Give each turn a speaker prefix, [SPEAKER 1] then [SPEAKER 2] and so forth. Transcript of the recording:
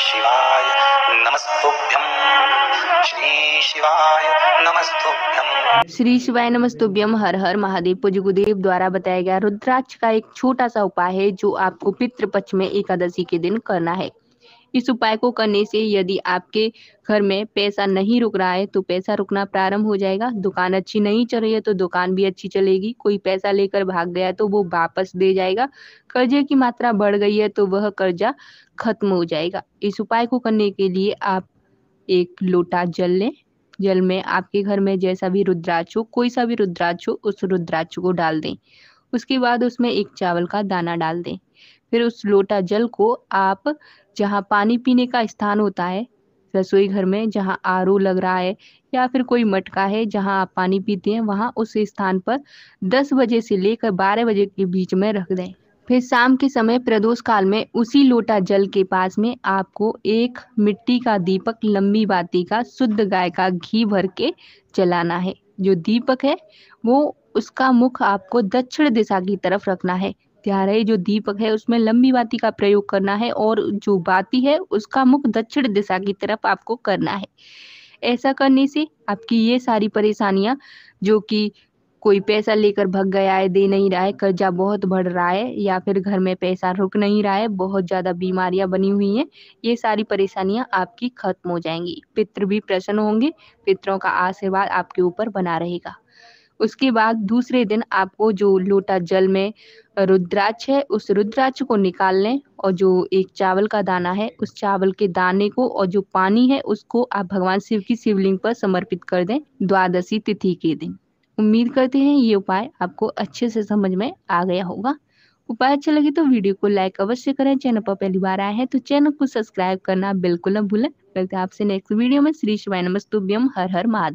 [SPEAKER 1] शिवाय नमस्तुभ्यम श्री शिवाय नमस्तुभ्यम हर हर महादेव पूज गुदेव द्वारा बताया गया रुद्राक्ष का एक छोटा सा उपाय है जो आपको पितृ पक्ष में एकादशी के दिन करना है इस उपाय को करने से यदि आपके घर में पैसा नहीं रुक रहा है तो पैसा रुकना प्रारंभ हो जाएगा दुकान अच्छी नहीं चल रही है तो दुकान भी अच्छी चलेगी कोई पैसा लेकर भाग गया तो वो वापस दे जाएगा कर्जे की मात्रा बढ़ गई है तो वह कर्जा खत्म हो जाएगा इस उपाय को करने के लिए आप एक लोटा जल लें जल में आपके घर में जैसा भी रुद्राक्ष हो कोई सा भी रुद्राक्ष हो उस रुद्राक्ष को डाल दें उसके बाद उसमें एक चावल का दाना डाल दें फिर उस लोटा जल को आप जहाँ पानी पीने का स्थान होता है रसोई घर में जहाँ आर लग रहा है या फिर कोई मटका है जहाँ आप पानी पीते हैं वहाँ उस स्थान पर 10 बजे से लेकर 12 बजे के बीच में रख दें फिर शाम के समय प्रदोष काल में उसी लोटा जल के पास में आपको एक मिट्टी का दीपक लंबी बाती का शुद्ध गाय का घी भर के जलाना है जो दीपक है वो उसका मुख आपको दक्षिण दिशा की तरफ रखना है हत्यारे जो दीपक है उसमें लंबी बाती का प्रयोग करना है और जो बाती है उसका मुख दक्षिण दिशा की तरफ आपको करना है ऐसा करने से आपकी ये सारी परेशानियां जो कि कोई पैसा लेकर भग गया है दे नहीं रहा है कर्जा बहुत बढ़ रहा है या फिर घर में पैसा रुक नहीं रहा है बहुत ज़्यादा बीमारियां बनी हुई हैं ये सारी परेशानियां आपकी खत्म हो जाएंगी पितृ भी प्रसन्न होंगे पितरों का आशीर्वाद आपके ऊपर बना रहेगा उसके बाद दूसरे दिन आपको जो लोटा जल में रुद्राक्ष है उस रुद्राक्ष को निकाल लें और जो एक चावल का दाना है उस चावल के दाने को और जो पानी है उसको आप भगवान शिव की शिवलिंग पर समर्पित कर दें द्वादशी तिथि के दिन उम्मीद करते हैं ये उपाय आपको अच्छे से समझ में आ गया होगा उपाय अच्छा लगे तो वीडियो को लाइक अवश्य करें चैनल पर पहली बार आए हैं तो चैनल को सब्सक्राइब करना बिल्कुल न भूलें मिलते हैं आपसे नेक्स्ट वीडियो में श्री शिवाय नमस्तुभ्यम हर हर महादेव